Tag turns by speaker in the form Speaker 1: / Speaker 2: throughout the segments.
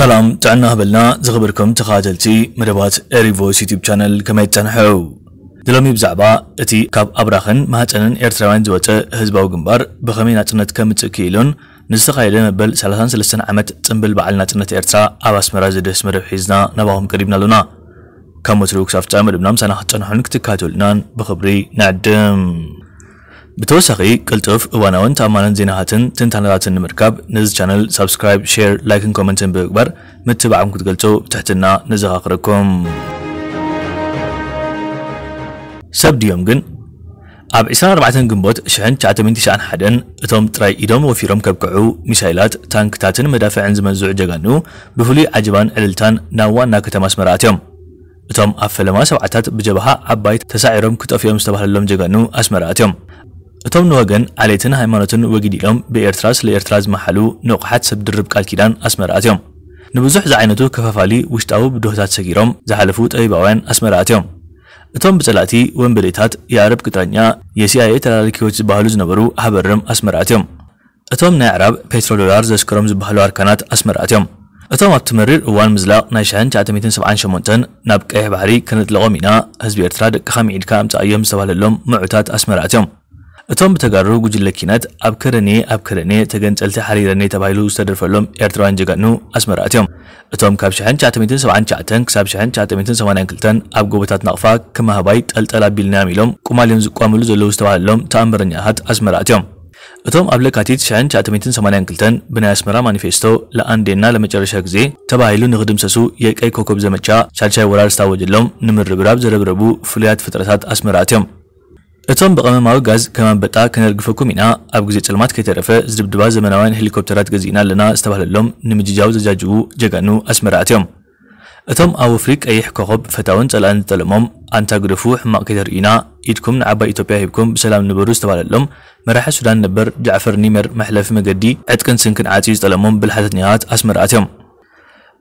Speaker 1: سلام تعنا هبلنا زخبركم تخاتلتي مربات ايري فويس يوتيوب شانل كما تنحو دلومي بزعبا اتي كاب ابراخن ما هتنن ايرتراوان زوته حزباو جنبار بخمين ناتنت كم تكيلون ንዝተኻየደ መበል 33 ዓመት ፅምብል በዓል ናፅነት ኤርትራ ኣብ ኣስመራ ዘድህስ መደብ ሒዝና ናባኹም ቀሪብና ኣሉና ካብ መትሪኡ ክሳብ ጫ መደብና ምሳና ክትፀንሑን ክትካተሉናን ብክብሪ ንዕድም ብተወሳኺ ቅልጡፍ እዋናውን ተኣማንን ዜናታትን ትንታነታትን ንምርካብ ነዚ ቻነል ሳብስክራይብ ሼር ላይክን ኮመንትን ብምግባር ምትባዕም ክትገልጹ ብትሕትና ንዘኻኽረኩም ሰብ ድዮም ግን ኣብ 24 ግንቦት 991 እቶም ጥራይ ኢዶም ወፊሮም ከብክዑ ሚሳይላት ታንክታትን መዳፍዕን ዝመዝዑ ጀጋኑ ብፍሉይ ዓጅባን ዕልልታን ናብ ዋና ከተማ ኣስመራ ኣትዮም እቶም ኣብ ፈለማ ሰብዓታት ብጀባሃ ዓባይ ተሳዒሮም ክጠፍዮም ዝተባህለሎም ጀጋኑ ኣስመራ ኣትዮም እቶም ንወገን ዓሌትን ሃይማኖትን ወጊዲሎም ብኤርትራ ስለ ኤርትራ ዝመሓሉ ንቑሓት ሰብ ድርብ ቃል ኪዳን ኣስመራኣት እዮም ንብዙሕ ዝዓይነቱ ከፋፋሊ ውሽጣዊ ብድሆታት ሰጊሮም ዝሓለፉ ጠቢባውያን ኣስመራኣት እዮም እቶም ብጸላእቲ ወንበሌታት የኣረብ ቅጥረኛ የሲኣይኤ ተላላኪዎች ዝበሃሉ ዝነበሩ ሃበርም ኣስመራኣት እዮም እቶም ናይ ዕራብ ፔትሮዶላር ዘስከሮም ዝበሃሉ ኣርካናት ኣስመራኣት እዮም እቶም ኣብቲ መሪር እዋን ምዝላቕ ናይ 1978 ናብ ቀይሕ ባሕሪ ከነጥለቖም ኢና ህዝቢ ኤርትራ ደቅኻ ሚዒድካ ኣምፃእዮም ዝተባህለሎም ምዑታት ኣስመራኣት እዮም እቶም ብተጋሩ ጉጅለ ኪናት ኣብ ከረኔ ኣብ ከረኔ ተገንፀልቲ ሓሪረኒ ተባሂሉ ዝተደርፈሎም ኤርትራውያን ጀጋኑ ኣስመራእት እዮም እቶም ካብ 1979 ክሳብ 1982 ኣብ ጎቦታት ናቕፋ ክማህባይ ጠልጠል ኣቢልናዮም ኢሎም ቁማልዮም ዝቋምሉ ዘለዉ ዝተባሃለሎም ተኣምረኛታት ኣስመራእት እዮም እቶም ኣብ ለካቲት 1982 ብናይ ኣስመራ ማኒፌስቶ ለኣንዴና ለመጨረሻ ግዜ ተባሂሉ ንክድምሰሱ የቀይ ኮከብ ዘመቻ ሻልሻይ ወራር ዝታወጀሎም ንምርብራብ ዘረብረቡ ፍሉያት ፍጥረታት ኣስመራእት እዮም እቶም ብቐመማዊ ጋዝ ከም ኣንበጣ ከነርግፈኩም ኢና ኣብ ግዜ ጸልማት ከይተረፈ ዝድብድባ ዘመናውያን ሄሊኮፕተራት ገዚእና ኣለና ዝተባህለሎም ንምጅጃው ዘጃጅቡ ጀጋኑ ኣስመራእት እዮም እቶም ኣብ ወፍሪ ቀይሕ ኮኸብ ፈታውን ጸላእን ዝጠለሞም ኣንታ ግደፉ ሕማቕ ከይተርእዩና ኢድኩም ንዓባይ ኢትዮጵያ ሂብኩም ብሰላም ንበሩ ዝተባህለሎም መራሒ ሱዳን ነበር ጃዕፈር ኒመር መሕለፊ መገዲ ዕጥቅን ስንክን ዓፅዩ ዝጠለሞም ብልሓተኛታት ኣስመራእት እዮም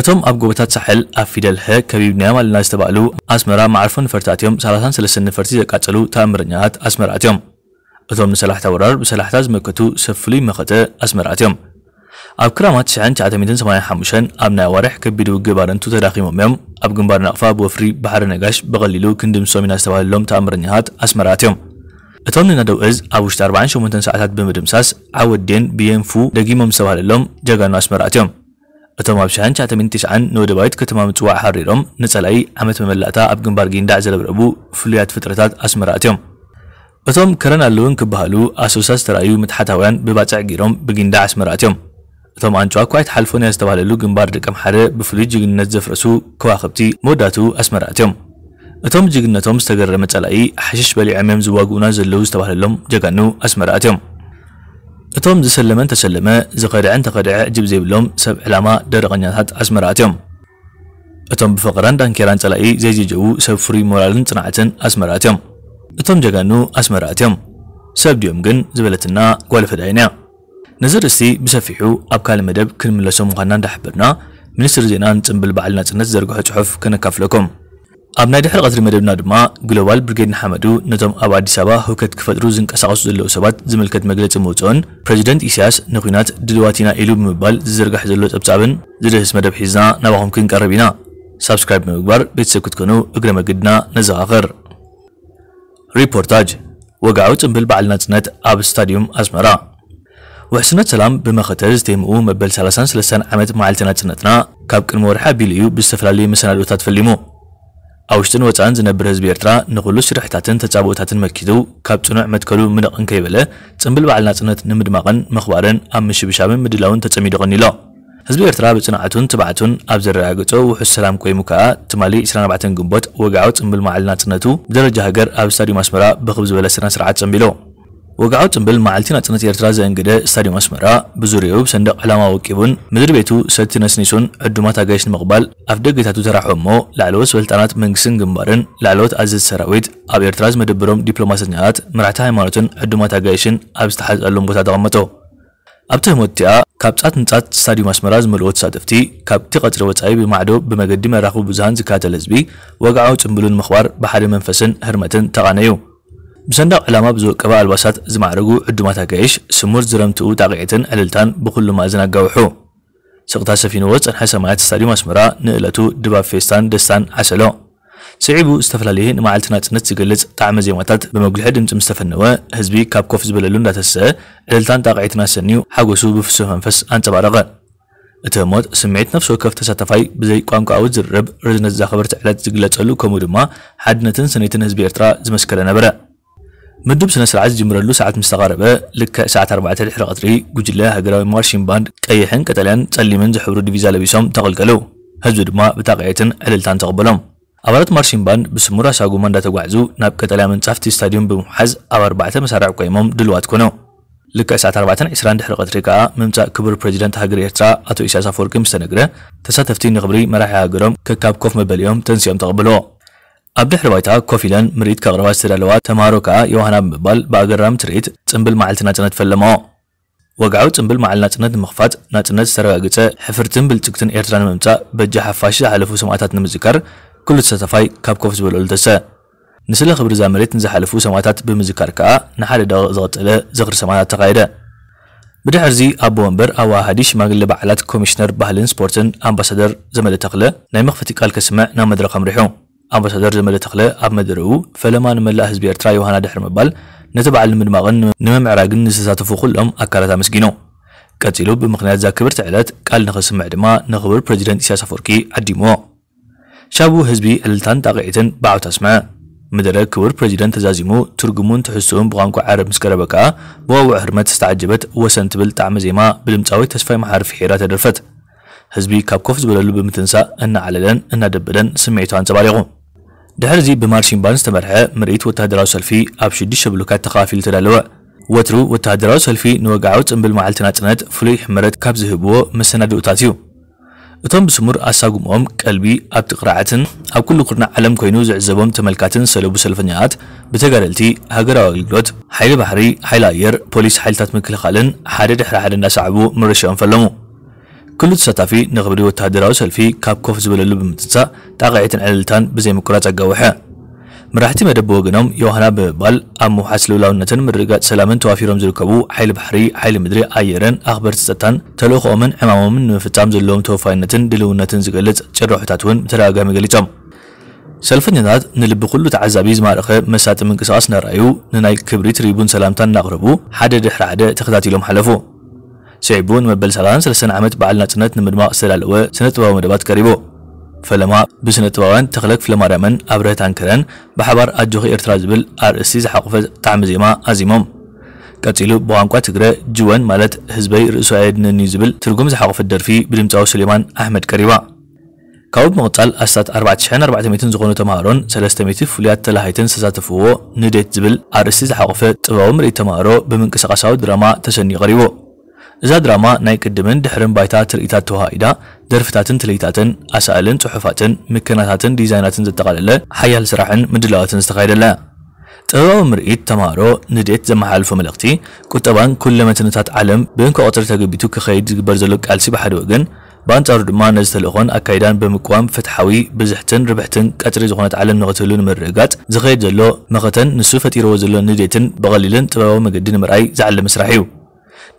Speaker 1: እቶም ኣብ ጎቦታት ሳሕል ኣብ ፊደል ሀ ከቢብናዮም ኣለና ዝተባዕሉ ኣስመራ ማዕርፎ ንፈርታት እዮም 33 ንፈርቲ ዘቃፀሉ ተኣምረኛታት ኣስመራዓት እዮም እቶም ንሰላሕታ ወራር ብሰላሕታ ዝመከቱ ሰብ ፍሉይ መኸተ ኣስመራዓት እዮም ኣብ ክራማት 1985 ኣብ ናይ ኣዋርሕ ከቢድ ውግእ ባረንቱ ተዳኺሞም እዮም ኣብ ግንባር ናቕፋ ብወፍሪ ባሕሪ ነጋሽ ብቐሊሉ ክንድምሶም ኢና ዝተባህለሎም ተኣምረኛታት ኣስመራት እዮም እቶም ንናደው እዝ ኣብ ውሽጢ 48 ሰዓታት ብምድምሳስ ዓወዴን ብየንፉ ደጊሞም ዝተባህለሎም ጀጋኑ ኣስመራት እዮም እቶም ኣብ ሽሕን 99 ንወደባዊት ከተማ ምፅዋዕ ሓሪሮም ንፀላይ ዓመት መመላእታ ኣብ ግንባር ጊንዳዕ ዘረብረቡ ፍሉያት ፍጥረታት ኣስመራእት እዮም እቶም ከረን ኣለውን ክበሃሉ ኣሶሳ ዝተረኣዩ ምትሓታውያን ብባፅዕ ገይሮም ብጊንዳዕ ኣስመራእት እዮም እቶም ኣንጭዋ ኳይት ሓልፎንያ ዝተባህለሉ ግንባር ደቀም ሓደ ብፍሉይ ጅግንነት ዘፍረሱ ከዋክብቲ መወዳቱ ኣስመራእት እዮም እቶም ጅግነቶም ዝተገረመ ፀላኢ ሓሽሽ በሊዖም እዮም ዝዋግኡና ዘለዉ ዝተባህለሎም ጀጋኑ ኣስመራእት እዮም እቶም ዝሰለመን ተሰለመ ዝኸድዐን ተኸድዐ ጅብ ዘይብሎም ሰብ ዕላማ ደረቐኛታት ኣስመራት እዮም እቶም ብፍቕራን ዳንኬራን ጸላኢ ዘይዝጀቡ ሰብ ፍሩይ ሞራልን ጽንዓትን ኣስመራት እዮም እቶም ጀጋኑ ኣስመራት እዮም ሰብ ድዮም ግን ዝበለትና ጓል ፈዳይን እያ ነዚ ርእስቲ ብሰፊሑ ኣብ ካልእ መደብ ክንምለሶም ምዃንና እንዳሕበርና ሚኒስትሪ ዜናን ፅምብል በዓል ናፅነት ዘርግሖ ጽሑፍ ክነካፍለኩም ኣብ ናይ ድሕሪ ቀትሪ መደብና ድማ ግሎባል ብርጌድ ንሓመዱ ነቶም ኣብ ኣዲስ ኣበባ ህውከት ክፈጥሩ ዝንቀሳቐሱ ዘለዉ ሰባት ዝምልከት መግለፂ ምውፅኦን ፕረዚደንት ኢሳያስ ንኩናት ድልዋቲና ኢሉ ብምባል ዝዝርጋሕ ዘሎ ፀብጻብን ዝድህስ መደብ ሒዝና ናባኹም ክንቀርብ ኢና ሳብስክራይብ ብምግባር ቤተሰብ ክትኮኑ እግረ መግድና ነዘኻኽር ሪፖርታጅ ወግዓዊ ፅምብል በዓል ናፅነት ኣብ ስታድዮም ኣስመራ ውሕስነት ሰላም ብመኸተል ዝተይምኡ መበል 33 ዓመት መዓልቲ ናፅነትና ካብ ቅድሚ ወርሒ ኣቢሉ እዩ ብዝተፈላለዩ መሰናድኦታት ፈሊሙ أوشتن وتعن زنبر هزب إرترا نقول شرحتاتن تتابعتاتن مكيدو كاب تنوع متكلو من أنكي بلا تنبل بعلنا تنت نمد مغن مخبارن أم مشي بشام مدلون تتميد غني لا هزب إرترا بتنعتون تبعتون أبزر راجتو وحس السلام كوي مكا تمالي إسران بعتن جنبت وقعوا تنبل معلنا تنتو بدرجة هجر أبساري مسمرة بخبز ولا سرنا سرعة تنبلو ወግዓዊ ፅምብል መዓልቲ ናፅነት ኤርትራ ዘእንግደ ስታድዮም ኣስመራ ብዙርያኡ ብሰንደቕ ዕላማ ወቂቡን ምድር ቤቱ ሰቲ ነስኒሱን ዕዱማት ኣጋይሽ ንምቕባል ኣፍ ደገታቱ ተራሕቦ ላዕለዎት ስልጣናት መንግስትን ግንባርን ላዕለዎት ኣዘዝ ሰራዊት ኣብ ኤርትራ ዝመደብሮም ዲፕሎማሰኛታት መራሕቲ ሃይማኖትን ዕዱማት ኣጋይሽን ኣብ ዝተሓፀሎም ቦታ ተቐመጦ ኣብቲ ህሞት እቲኣ ካብ ጻት ንጻት ስታድዮም ኣስመራ ዝመልኦ ተሳተፍቲ ካብቲ ቀፅሪ ወፃኢ ብማዕዶ ብመገዲ መራኽቢ ብዙሃን ዝከተል ህዝቢ ወግዓዊ ፅምብሉን ምኽባር ብሓደ መንፈስን ህርመትን ተቓነዩ بصندوق علامة بزو قبع الباسات زمعرقو عدومات هكايش سمور زرمتو تاقيعتن أللتان بخل ما زنا قوحو سقطا سفين وز أنحى سمايات ستاديوم أسمرا نقلتو دباب فيستان دستان عسلو سعيبو استفلاليه نمعالتنا تنت زقلت طعم زيماتات بمقلحة دمت مستفنوا هزبي كاب كوف زبللون داتسة أللتان تاقيعتنا سنيو حاقوسو بفسو هنفس أنتبارغة እቲ ሞት ስምዒት ነፍሲ ወከፍ ተሳታፋይ ብዘይ ቋንቋዊ ዝርርብ ርዝነት ዘኸበርቲ ዕለት ዝግለጸሉ ከምኡ ድማ ሓድነትን ስነትን ህዝቢ ኤርትራ ዝመስከረ ነበረ مدب سنة سرعة جمرلو ساعة مستقاربة لك ساعة 4 الحرة قطري قجلة هجراوي مارشين باند قيحن كتلان تسلمن زحبرو ديفيزا لبيسوم تقلقلو هزو دما بتاقيتن ዕልልታን ተቐበሎም ኣባላት ማርሽን ባንድ ብስሙራ ሳጉማ እንዳተጓዕዙ ናብ ቀጠልያ መንጻፍቲ ስታድዮም ብምሓዝ ኣብ ኣርባዕተ መሳርዕ ቆይሞም ድልዋት ኮነው ልክዕ ሰዓት 420 ድሕሪ ቀትሪ ከዓ ምምጻእ ክቡር ፕሬዚደንት ሃገር ኤርትራ ኣቶ ኢሳያስ ኣፈወርቂ ምስተነግረ ተሳተፍቲ ንኽብሪ መራሒ ሃገሮም ከካብ ኮፍ መበሊኦም ተንሲኦም ተቐብልዎ أبدي حرويتا كوفيلن مريد كغروا سرالوات تماروكا يوهانا ببال باقرام تريد تنبل معلتنا تند فلمو وقعو تنبل معلنا تند مخفات ناتند سرواقتا حفر تنبل تكتن إيرتران ممتا بجا حفاشة حلفو سمعتات نمزكر كل تستفاي كاب كوف زبل الدسة نسل خبر زامريت نزحلفو سمعتات بمزكر كا نحال دغ زغطلة زغر سمعتات تقايدة بدحر زي أبو ومبر أو هاديش ماغل بعلات كوميشنر بهلين سبورتن أمباسادر زمل تقلة نايمخ فتقال كسمع نام مدرقم أمبسادر زملاء تخلى أب مدرو فلما نملا حزب إرترا يوهانا دحر مبال نتبعل من مغن نمم عراقن نسساتفو كلهم أكارتا مسكينو كاتيلو بمقنيات ذاكبرت علت قال نخسمع دما نخبر بريزيدنت إسياس فوركي عديمو شابو حزبي ألتان تاقعيتن باعو تسمع مدرك كبر بريزيدنت تزازيمو ترجمون تحسون بغانكو عرب مسكربكا بوابو حرمت استعجبت وسنتبل تعمزيما بالمتاوي تسفاي محارف حيرات درفت حزبي كاب كوف زبللو بمتنسا أن عللن أن دبدن سمعتو عن تباريغو دحرزي بمارشين بانس تمرحة مرئيت وتهدراو سلفي أبشدش بلوكات تقافي لتدالوع وترو وتهدراو سلفي نوقعوت أم بالمعالتنا تنات فليح مرد كاب زهبوه مسندو تاتيو እቶም ብስሙር ኣሳጉምኦም ቀልቢ ኣብቲ ቅርዓትን ኣብ ኩሉ ኩርናዕ ዓለም ኮይኑ ዝዕዘቦም ተመልካትን ሰለቡ ሰልፈኛታት ብተጋደልቲ ሃገራዊ ኣገልግሎት ሓይሊ ባሕሪ ሓይሊ ኣየር ፖሊስ ሓይልታት ምክልኻልን ሓደ ድሕሪ ሓደ እናሰዕቡ ምርሽኦም ፈለሙ كل تساتافي نغبري وتهدراو سلفي كاب كوف زبللو بمتنسا تاقعيتن عللتان بزي مكرات اقاوحا مرحتي مدب وقنوم يوهنا ببال امو حسلو لاونتن مرقات سلامن توافيرم زركبو حيل بحري حيل مدري ايرن اخبر تساتان تلوخ اومن امامومن مفتام زلوم توفاينتن دلونتن زقلت جروحتاتون متراقا مقليتهم ሰልፈኛታት ንልቢ ኩሉ ተዓዛቢ ዝማርኸ መሳጢ ምንቅስቓስ ነራእዩ ንናይ ክብሪ ትሪቡን ሰላምታን እናቕረቡ ሓደ ድሕሪ ሓደ ተኸታቲሎም ሓለፉ سعبون مبل سلان سلسن عمت بعلنا سنة نمدماء سلالوة سنة ومدبات كريبو فلما بسنة وان تخلق فلما رمن أبرهت عنكرن بحبار أجوخي إرتراز بل أرسي حقفة تعم زيما أزيمم كتيلو بوانقوا تقرأ جوان مالت هزبي رئيسو عيدن نيزبل ترقم زحقفة درفي بلمتاو سليمان أحمد كريبا كاوب مقتل أسات 4400 زغون تمارون 300 فليات تلاهيتن سزاتفوه نديت زبل أرسي زحقفة تباوم ري تمارو بمنكسقساو دراما تسني غريبو زادراما نايك الدمن دحرم بايتات رئيتات تهائدا درفتاتن تليتاتن أسائلن صحفاتن مكناتاتن ديزايناتن زتقالله حيال سرحن مدلواتن استخيدله ጥበባዊ ምርኢት ተማሃሮ ንድኤት ዘመሓላልፎ መልእኽቲ ቁጠባን ኩለ መትንታት ዓለም ብህንከ ቁፅሪ ተገቢቱ ክኸይድ ዝግበር ዘሎ ቃልሲ ብሓደ ወገን ብኣንጻሩ ድማ ነዚ ተልእኾን ኣካይዳን ብምቋም ፍትሓዊ ብዝሕትን ርብሕትን ቀፅሪ ዝኾነት ዓለም ንኽትህሉ ንምርግጋፅ ዝኸይድ ዘሎ መኸተን ንሱ ፈጢርዎ ዘሎ ንድኤትን ብቐሊልን ጥበባዊ መገዲ ንምርኣይ ዝዓለመ ስራሕ እዩ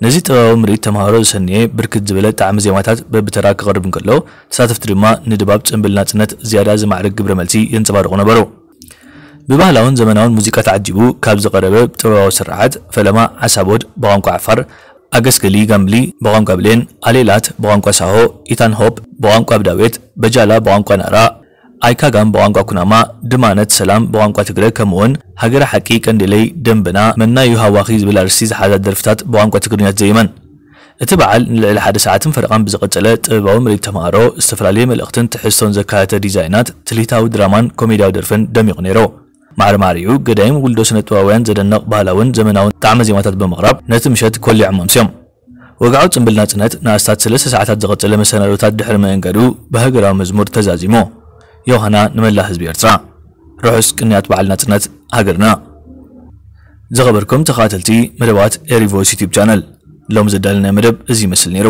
Speaker 1: ነዚ ጥበባዊ ምርኢት ተምሃሮ ዝሰኒየ ብርክት ዝበለ ጣዕሚ ዜማታት በብተራ ክቐርብ እንከሎ ተሳተፍቲ ድማ ንድባብ ፅምብል ናፅነት ዝያዳ ዝማዕርግ ግብረ መልሲ የንፀባርቑ ነበሩ ብባህላውን ዘመናውን ሙዚቃ ተዓጂቡ ካብ ዝቐረበ ጥበባዊ ስርዓት ፈለማ ዓሳቦድ ብቋንቋ ዓፋር አገስገሊ ጋምብሊ በቋንቋ ብሌን፣ አሌላት በቋንቋ ሳሆ፣ ኢታን ሆፕ በቋንቋ ብዳቤት፣ በጃላ በቋንቋ ናራ፣ አይካጋም በዋንቋ ኩናማ ድማነት ሰላም በዋንቋ ትግረ ከምኡውን ሃገረ ሓቂ ቀንዲለይ ደንብና መናዩ ሃዋኺ ዝብል ኣርሲ ዝሓዛ ደርፍታት ብዋንቋ ትግርኛት ዘይመን እቲ በዓል ንልዕሊ ሓደ ሰዓትን ፈረቓን ብዝቐፀለ ጥበባዊ ምርኢት ተምሃሮ ዝተፈላለየ መልእኽትን ትሕዝቶን ዘካየተ ዲዛይናት ትልሂታዊ ድራማን ኮሜድያዊ ደርፍን ደሚቑ ነይሮ ማዕርማሪኡ ገዳይም ውልዶ ስነ ጥበባውያን ዘደንቕ ባህላውን ዘመናውን ጣዕመ ዜማታት ብምቕራብ ነቲ ምሸት ኮሊዖም ኣምስዮም ወግዓዊ ፅምብል ናፅነት ንኣስታት ሰለስተ ሰዓታት ዘቐፀለ መሰናዶታት ድሕሪ መእንገዱ ብሃገራዊ መዝሙር ተዛዚሞ ዮሃና ንመላ ህዝቢ ኤርትራ ርሑስ ቅንያት በዓል ናጽነት ሃገርና ዝኸበርኩም ተኸተልቲ መደባት ኤሪቮይስ ዩቲብ ቻነል ሎም ዘዳለናይ መደብ እዚ ይመስል ነይሩ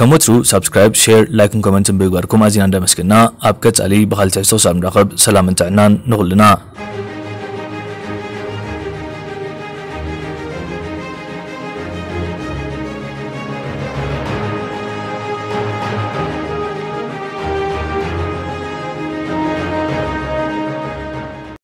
Speaker 1: ከም ወትሩ ሳብስክራይብ ሼር ላይክን ኮመንትን ብግበርኩም ኣዚና እንዳመስግና ኣብ ቀጻሊ ብኻልእ ትሕዝቶ ሳብ ንራኸብ ሰላምን ጥዕናን ንኹልና